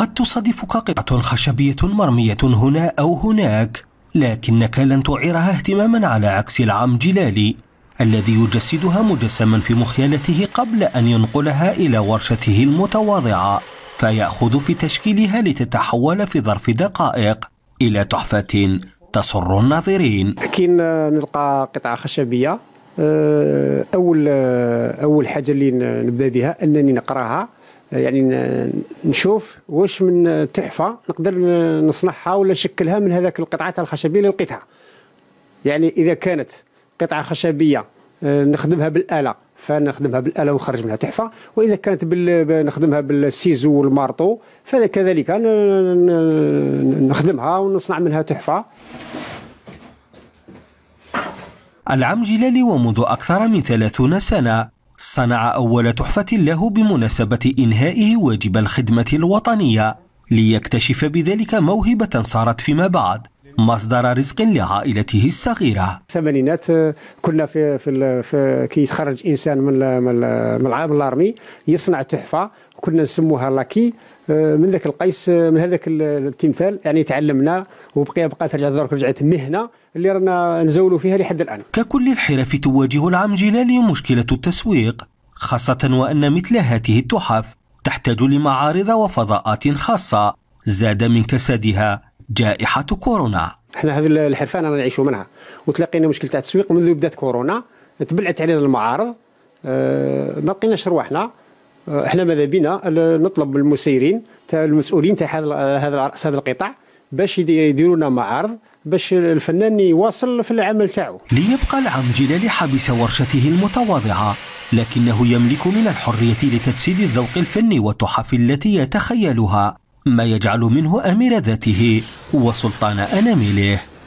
قد تصادفك قطعة خشبية مرمية هنا أو هناك لكنك لن تعيرها اهتماما على عكس العم جلالي الذي يجسدها مجسما في مخيلته قبل أن ينقلها إلى ورشته المتواضعة فيأخذ في تشكيلها لتتحول في ظرف دقائق إلى تحفة تسر الناظرين كي نلقى قطعة خشبية أه، أول أه، أول حاجة اللي نبدأ بها أنني نقراها يعني نشوف واش من تحفه نقدر نصنعها ولا نشكلها من هذاك القطعه الخشبيه اللي لقيتها يعني اذا كانت قطعه خشبيه آه، نخدمها بالاله فنخدمها بالاله ونخرج منها تحفه واذا كانت بال... نخدمها بالسيزو والمارطو فكذلك نخدمها ونصنع منها تحفه العم جلالي ومنذ أكثر من 30 سنة صنع أول تحفة له بمناسبة إنهائه واجب الخدمة الوطنية ليكتشف بذلك موهبة صارت فيما بعد مصدر رزق لعائلته الصغيرة الثمانينات كنا في, في, كي يتخرج إنسان من من العام الأرمي يصنع تحفة كنا نسموها لاكي من ذاك القيس من هذاك التمثال يعني تعلمنا وبقي بقى ترجع درك رجعت مهنه اللي رانا نزولوا فيها لحد الان. ككل الحرف تواجه العم جلالي مشكله التسويق خاصه وان مثل هذه التحف تحتاج لمعارض وفضاءات خاصه زاد من كسادها جائحة كورونا احنا هذه الحرفة رانا نعيشوا منها وتلاقينا مشكل تاع التسويق منذ بدات كورونا تبلعت علينا المعارض أه ما لقيناش رواحنا آه، احنا ماذا بينا نطلب من المسيرين تاع المسؤولين تاع هذا رأس هذا القطاع باش يديروا لنا معارض باش الفنان يواصل في العمل تاعو ليبقى العم جلال حبس ورشته المتواضعة لكنه يملك من الحرية لتجسيد الذوق الفني والتحف التي يتخيلها ما يجعل منه أمير ذاته وسلطان أنامله